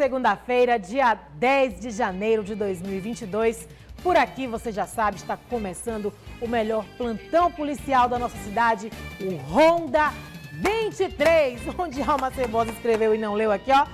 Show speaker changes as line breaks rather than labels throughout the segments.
segunda-feira, dia 10 de janeiro de 2022. Por aqui, você já sabe, está começando o melhor plantão policial da nossa cidade, o Ronda 23, onde Alma Cebosa escreveu e não leu aqui, ó.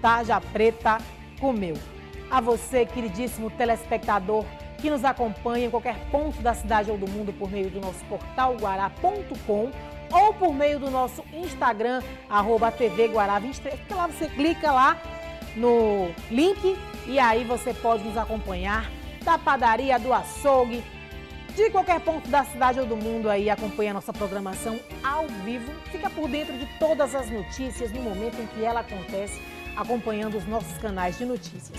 Taja Preta comeu. A você, queridíssimo telespectador, que nos acompanha em qualquer ponto da cidade ou do mundo por meio do nosso portal guará.com ou por meio do nosso Instagram, arroba TV Guará 23, porque lá você clica lá no link e aí você pode nos acompanhar da padaria, do açougue, de qualquer ponto da cidade ou do mundo aí, acompanha nossa programação ao vivo. Fica por dentro de todas as notícias no momento em que ela acontece, acompanhando os nossos canais de notícias.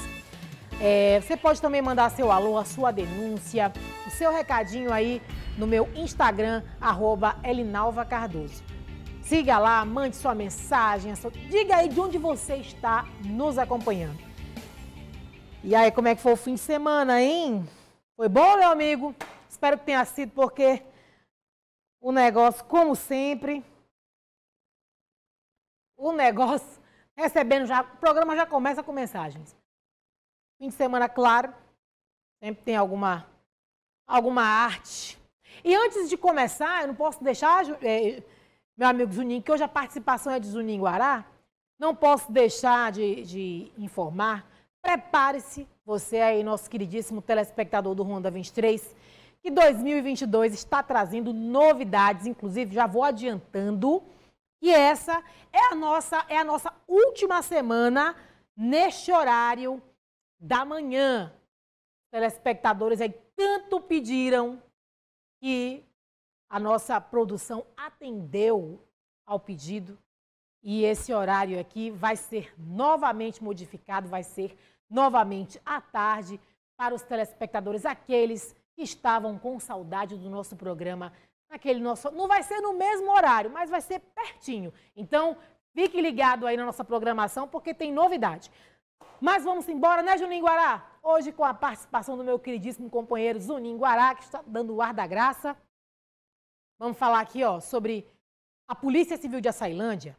É, você pode também mandar seu alô, a sua denúncia, o seu recadinho aí no meu Instagram, arroba Elinalva Cardoso. Siga lá, mande sua mensagem, sua... diga aí de onde você está nos acompanhando. E aí, como é que foi o fim de semana, hein? Foi bom, meu amigo? Espero que tenha sido, porque o negócio, como sempre, o negócio recebendo já, o programa já começa com mensagens. Fim de semana, claro, sempre tem alguma, alguma arte. E antes de começar, eu não posso deixar é, meu amigo Juninho, que hoje a participação é de Juninho Guará, não posso deixar de, de informar. Prepare-se, você aí, nosso queridíssimo telespectador do Ronda 23, que 2022 está trazendo novidades, inclusive já vou adiantando, e essa é a nossa, é a nossa última semana neste horário da manhã. Telespectadores aí tanto pediram que a nossa produção atendeu ao pedido e esse horário aqui vai ser novamente modificado, vai ser novamente à tarde para os telespectadores, aqueles que estavam com saudade do nosso programa naquele nosso, não vai ser no mesmo horário, mas vai ser pertinho. Então, fique ligado aí na nossa programação porque tem novidade. Mas vamos embora, né, Juninho Guará? Hoje com a participação do meu queridíssimo companheiro Zuninho Guará, que está dando o ar da graça. Vamos falar aqui ó, sobre a Polícia Civil de Açailândia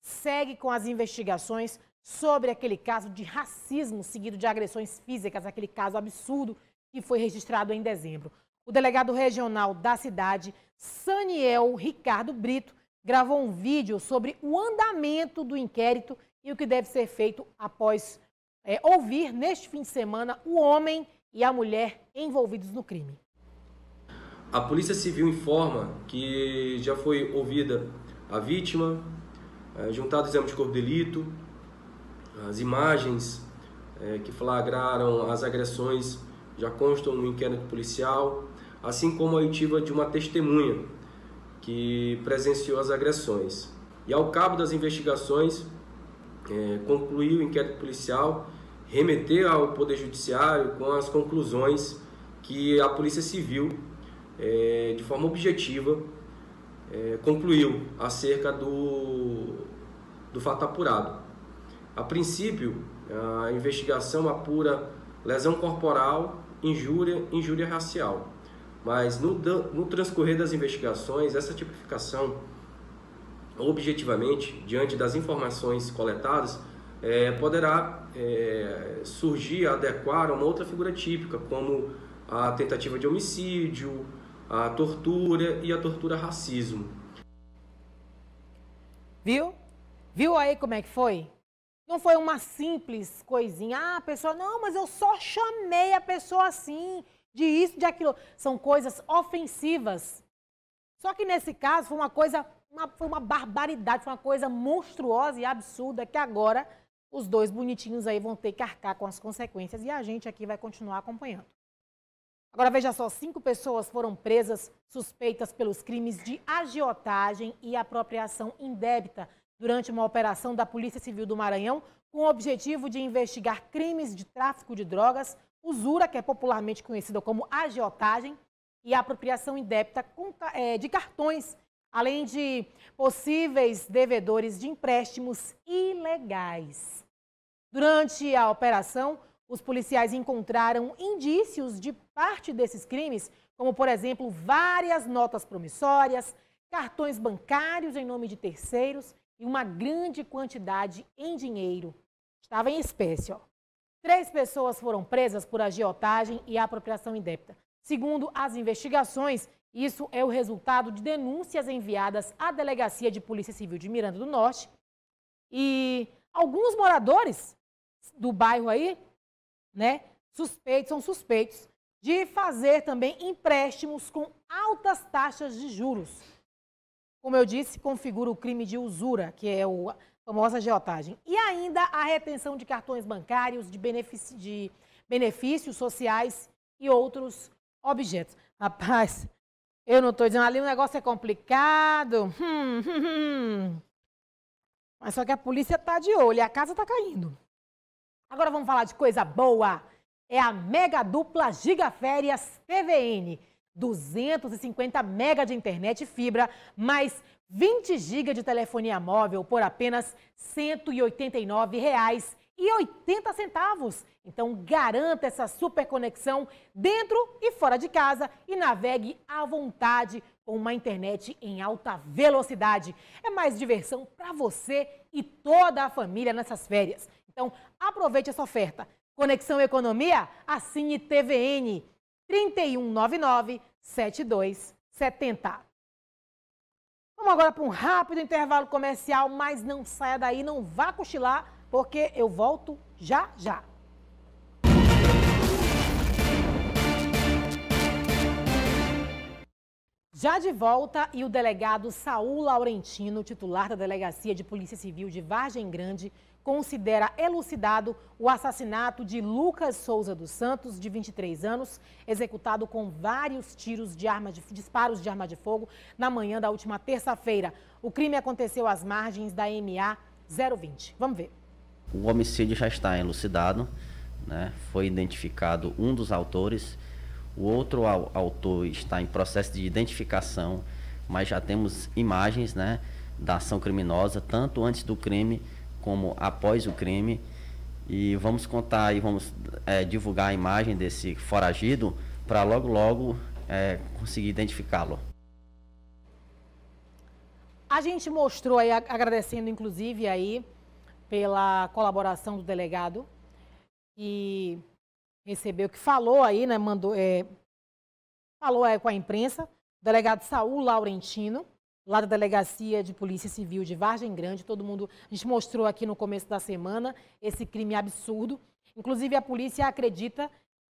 segue com as investigações sobre aquele caso de racismo seguido de agressões físicas, aquele caso absurdo que foi registrado em dezembro. O delegado regional da cidade, Saniel Ricardo Brito, gravou um vídeo sobre o andamento do inquérito e o que deve ser feito após é, ouvir neste fim de semana o homem e a mulher envolvidos no crime.
A Polícia Civil informa que já foi ouvida a vítima, eh, juntado exame de corpo de delito, as imagens eh, que flagraram as agressões já constam no inquérito policial, assim como a oitiva de uma testemunha que presenciou as agressões. E ao cabo das investigações, eh, concluiu o inquérito policial, remeteu ao Poder Judiciário com as conclusões que a Polícia Civil é, de forma objetiva, é, concluiu acerca do, do fato apurado. A princípio, a investigação apura lesão corporal, injúria, injúria racial. Mas no, no transcorrer das investigações, essa tipificação, objetivamente, diante das informações coletadas, é, poderá é, surgir, adequar uma outra figura típica, como a tentativa de homicídio, a tortura e a tortura racismo.
Viu? Viu aí como é que foi? Não foi uma simples coisinha. Ah, a pessoa, não, mas eu só chamei a pessoa assim, de isso, de aquilo. São coisas ofensivas. Só que nesse caso foi uma coisa, uma, foi uma barbaridade, foi uma coisa monstruosa e absurda que agora os dois bonitinhos aí vão ter que arcar com as consequências e a gente aqui vai continuar acompanhando. Agora veja só, cinco pessoas foram presas suspeitas pelos crimes de agiotagem e apropriação indébita durante uma operação da Polícia Civil do Maranhão com o objetivo de investigar crimes de tráfico de drogas, usura, que é popularmente conhecida como agiotagem, e apropriação indébita é, de cartões, além de possíveis devedores de empréstimos ilegais. Durante a operação, os policiais encontraram indícios de parte desses crimes, como, por exemplo, várias notas promissórias, cartões bancários em nome de terceiros e uma grande quantidade em dinheiro. Estava em espécie, ó. Três pessoas foram presas por agiotagem e apropriação indébita. Segundo as investigações, isso é o resultado de denúncias enviadas à Delegacia de Polícia Civil de Miranda do Norte. E alguns moradores do bairro aí né, suspeitos, são suspeitos de fazer também empréstimos com altas taxas de juros. Como eu disse, configura o crime de usura, que é o, a famosa geotagem. E ainda a retenção de cartões bancários, de, de benefícios sociais e outros objetos. Rapaz, eu não estou dizendo ali o negócio é complicado. Hum, hum, hum. hum. Mas só que a polícia está de olho, a casa está caindo. Agora vamos falar de coisa boa. É a mega dupla Gigaférias TVN. 250 mega de internet e fibra, mais 20 GB de telefonia móvel por apenas R$ 189,80. Então garanta essa super conexão dentro e fora de casa e navegue à vontade com uma internet em alta velocidade. É mais diversão para você e toda a família nessas férias. Então, aproveite essa oferta. Conexão Economia, assine TVN 3199 7270. Vamos agora para um rápido intervalo comercial, mas não saia daí, não vá cochilar, porque eu volto já já. Já de volta, e o delegado Saul Laurentino, titular da Delegacia de Polícia Civil de Vargem Grande, considera elucidado o assassinato de Lucas Souza dos Santos, de 23 anos, executado com vários tiros de arma de, disparos de arma de fogo na manhã da última terça-feira. O crime aconteceu às margens da MA 020. Vamos ver.
O homicídio já está elucidado, né? Foi identificado um dos autores, o outro autor está em processo de identificação, mas já temos imagens, né, da ação criminosa tanto antes do crime como após o crime. E vamos contar e vamos é, divulgar a imagem desse foragido para logo, logo é, conseguir identificá-lo.
A gente mostrou aí, agradecendo inclusive aí pela colaboração do delegado e recebeu que falou aí, né, mandou, é, falou aí com a imprensa, o delegado Saul Laurentino, lá da Delegacia de Polícia Civil de Vargem Grande. Todo mundo, a gente mostrou aqui no começo da semana esse crime absurdo. Inclusive, a polícia acredita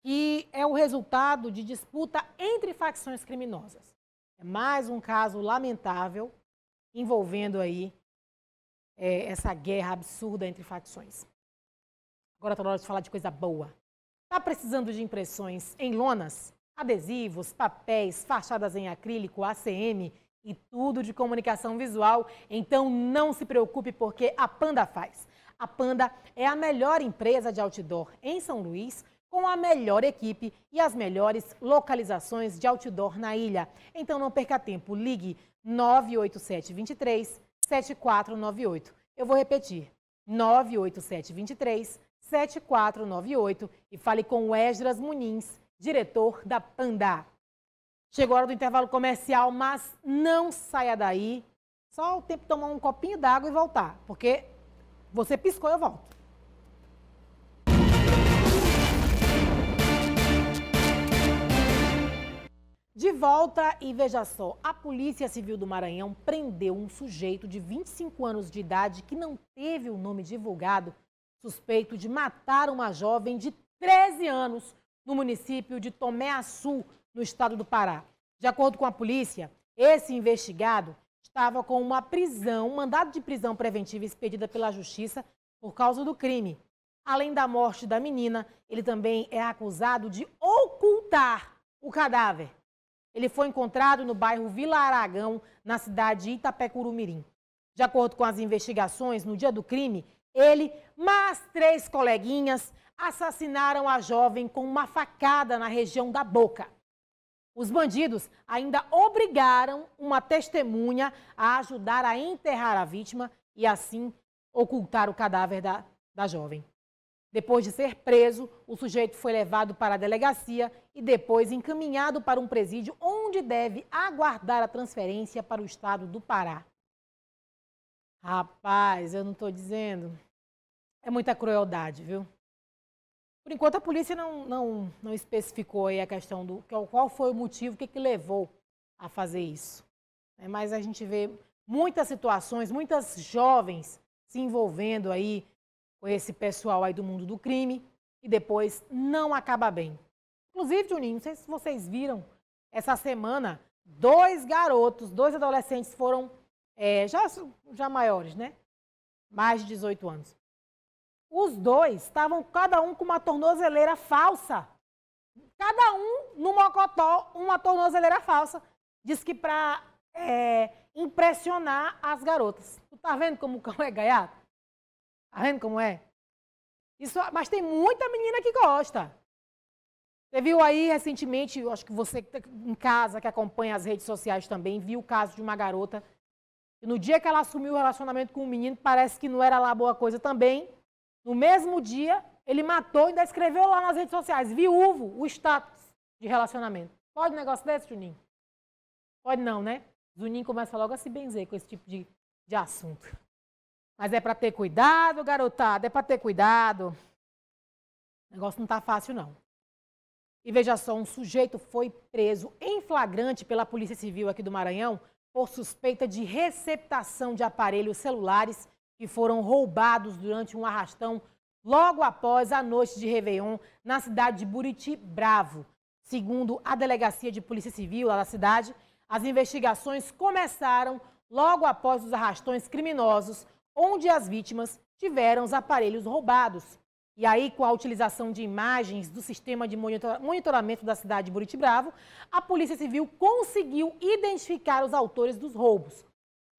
que é o resultado de disputa entre facções criminosas. É mais um caso lamentável envolvendo aí é, essa guerra absurda entre facções. Agora está na hora de falar de coisa boa. Está precisando de impressões em lonas? Adesivos, papéis, fachadas em acrílico, ACM e tudo de comunicação visual. Então não se preocupe porque a Panda faz. A Panda é a melhor empresa de outdoor em São Luís, com a melhor equipe e as melhores localizações de outdoor na ilha. Então não perca tempo, ligue 98723 7498. Eu vou repetir. 98723 7498 e fale com Esdras Muniz, diretor da Panda. Chegou a hora do intervalo comercial, mas não saia daí. Só o tempo de tomar um copinho d'água e voltar, porque você piscou, eu volto. De volta e veja só, a Polícia Civil do Maranhão prendeu um sujeito de 25 anos de idade que não teve o nome divulgado, suspeito de matar uma jovem de 13 anos no município de Tomé Açu, no estado do Pará. De acordo com a polícia, esse investigado estava com uma prisão, um mandado de prisão preventiva expedida pela justiça por causa do crime. Além da morte da menina, ele também é acusado de ocultar o cadáver. Ele foi encontrado no bairro Vila Aragão, na cidade de Itapecurumirim. De acordo com as investigações, no dia do crime, ele mais três coleguinhas assassinaram a jovem com uma facada na região da boca. Os bandidos ainda obrigaram uma testemunha a ajudar a enterrar a vítima e assim ocultar o cadáver da, da jovem. Depois de ser preso, o sujeito foi levado para a delegacia e depois encaminhado para um presídio onde deve aguardar a transferência para o estado do Pará. Rapaz, eu não estou dizendo. É muita crueldade, viu? Por enquanto, a polícia não, não, não especificou a questão do qual foi o motivo, o que, que levou a fazer isso. É, mas a gente vê muitas situações, muitas jovens se envolvendo aí com esse pessoal aí do mundo do crime e depois não acaba bem. Inclusive, Juninho, não sei se vocês viram, essa semana, dois garotos, dois adolescentes foram é, já, já maiores, né? Mais de 18 anos. Os dois estavam cada um com uma tornozeleira falsa. Cada um no mocotó, uma tornozeleira falsa. Diz que para é, impressionar as garotas. Tu tá vendo como o cão é gaiato? Tá vendo como é? Isso, mas tem muita menina que gosta. Você viu aí recentemente, eu acho que você tá em casa que acompanha as redes sociais também, viu o caso de uma garota no dia que ela assumiu o relacionamento com um menino, parece que não era lá boa coisa também. No mesmo dia, ele matou e ainda escreveu lá nas redes sociais, viúvo, o status de relacionamento. Pode um negócio desse, Juninho? Pode não, né? Juninho começa logo a se benzer com esse tipo de, de assunto. Mas é para ter cuidado, garotada, é para ter cuidado. O negócio não tá fácil, não. E veja só, um sujeito foi preso em flagrante pela Polícia Civil aqui do Maranhão por suspeita de receptação de aparelhos celulares que foram roubados durante um arrastão logo após a noite de Réveillon na cidade de Buriti Bravo. Segundo a Delegacia de Polícia Civil lá da cidade, as investigações começaram logo após os arrastões criminosos, onde as vítimas tiveram os aparelhos roubados. E aí, com a utilização de imagens do sistema de monitoramento da cidade de Buriti Bravo, a Polícia Civil conseguiu identificar os autores dos roubos.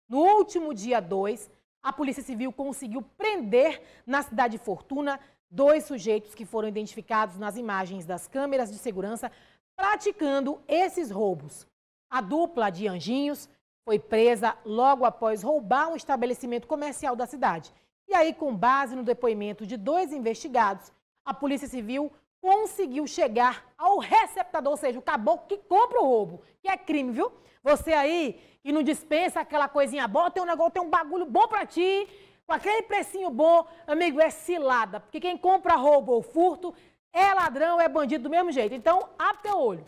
No último dia 2, a Polícia Civil conseguiu prender na cidade de Fortuna dois sujeitos que foram identificados nas imagens das câmeras de segurança praticando esses roubos. A dupla de anjinhos foi presa logo após roubar um estabelecimento comercial da cidade. E aí, com base no depoimento de dois investigados, a Polícia Civil conseguiu chegar ao receptador, ou seja, o caboclo que compra o roubo, que é crime, viu? Você aí que não dispensa aquela coisinha boa, tem um negócio, tem um bagulho bom para ti, com aquele precinho bom, amigo, é cilada. Porque quem compra roubo ou furto é ladrão, é bandido do mesmo jeito. Então, abre teu olho.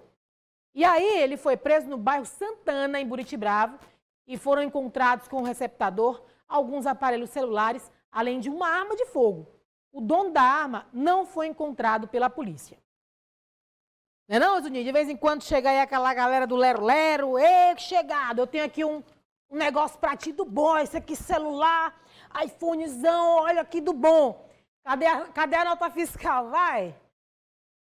E aí ele foi preso no bairro Santana, em Bravo, e foram encontrados com o receptador alguns aparelhos celulares, além de uma arma de fogo. O dono da arma não foi encontrado pela polícia. Não é não, Zuninho? De vez em quando chega aí aquela galera do Lero Lero. Ei, que chegado, eu tenho aqui um, um negócio pra ti do bom. Esse aqui celular, iPhonezão, olha aqui do bom. Cadê a, cadê a nota fiscal? Vai.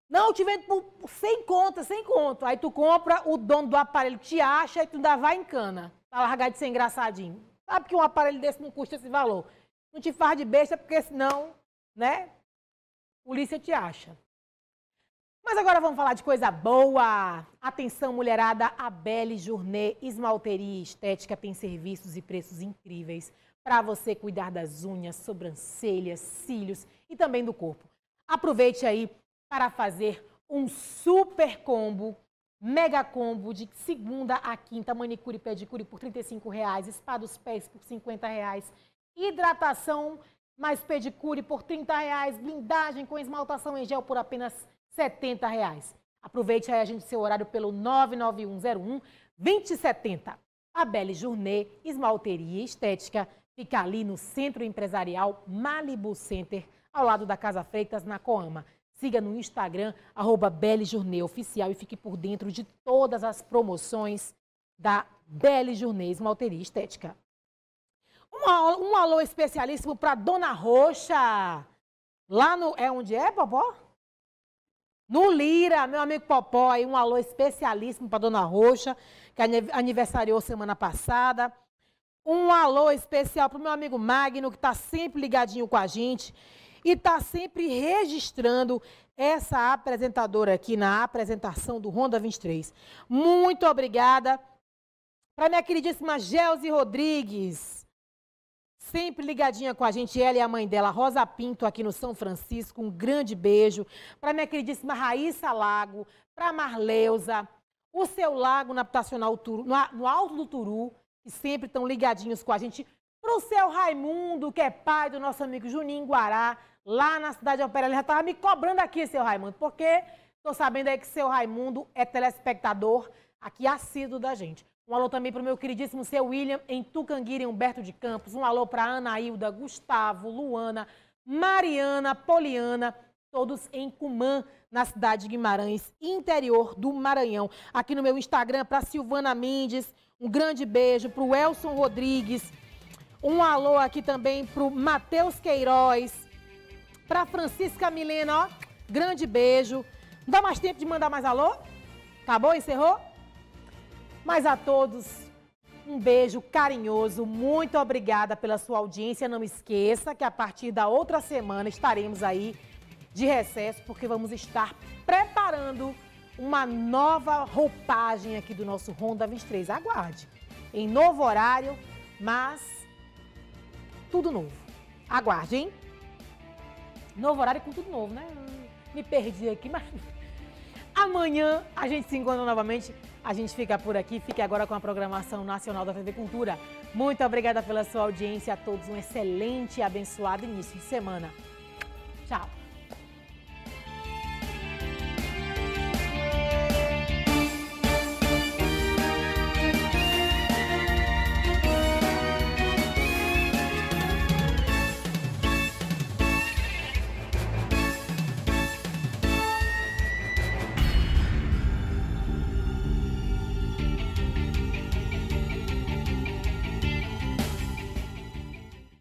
Não, eu te vendo por, sem conta, sem conta. Aí tu compra, o dono do aparelho te acha e tu ainda vai em cana. Pra largar de ser engraçadinho. Sabe que um aparelho desse não custa esse valor. Não te faz de besta, porque senão, né? Polícia te acha. Mas agora vamos falar de coisa boa. Atenção, mulherada, a Belle Journée Esmalteria e Estética tem serviços e preços incríveis para você cuidar das unhas, sobrancelhas, cílios e também do corpo. Aproveite aí para fazer um super combo, mega combo de segunda a quinta, manicure e pedicure por R$ reais, spa dos pés por R$ reais hidratação mais pedicure por R$ reais blindagem com esmaltação em gel por apenas R$ 70 reais. Aproveite aí a gente seu horário pelo 99101 2070. A Belle Journée Esmalteria Estética fica ali no Centro Empresarial Malibu Center, ao lado da Casa Freitas, na Coama. Siga no Instagram, arroba Belle Journée Oficial e fique por dentro de todas as promoções da Belle Journée Esmalteria Estética. Um, um alô especialíssimo para Dona Roxa. Lá no... É onde é, Bobó? No Lira, meu amigo Popó, aí um alô especialíssimo para Dona Roxa, que aniversariou semana passada. Um alô especial para o meu amigo Magno, que está sempre ligadinho com a gente e está sempre registrando essa apresentadora aqui na apresentação do Ronda 23. Muito obrigada para minha queridíssima Gelsi Rodrigues. Sempre ligadinha com a gente, ela e a mãe dela, Rosa Pinto, aqui no São Francisco. Um grande beijo para minha queridíssima Raíssa Lago, para Marleusa, o seu Lago na Habitacional Turu, no Alto do Turu, que sempre estão ligadinhos com a gente. Para o seu Raimundo, que é pai do nosso amigo Juninho Guará, lá na Cidade de Opera. Ele já estava me cobrando aqui, seu Raimundo, porque estou sabendo aí que seu Raimundo é telespectador aqui assíduo da gente. Um alô também para o meu queridíssimo seu William em Tucanguira, Humberto de Campos. Um alô para Anailda, Gustavo, Luana, Mariana, Poliana, todos em Cumã, na cidade de Guimarães, interior do Maranhão. Aqui no meu Instagram, para Silvana Mendes, um grande beijo para o Elson Rodrigues. Um alô aqui também para o Matheus Queiroz, para Francisca Milena, ó, grande beijo. Não dá mais tempo de mandar mais alô? Acabou? Tá Encerrou? Mas a todos, um beijo carinhoso, muito obrigada pela sua audiência. Não esqueça que a partir da outra semana estaremos aí de recesso, porque vamos estar preparando uma nova roupagem aqui do nosso Honda 23. Aguarde. Em novo horário, mas tudo novo. Aguarde, hein? Novo horário com tudo novo, né? Me perdi aqui, mas amanhã a gente se encontra novamente a gente fica por aqui, fique agora com a programação nacional da TV Cultura. Muito obrigada pela sua audiência, a todos um excelente e abençoado início de semana. Tchau!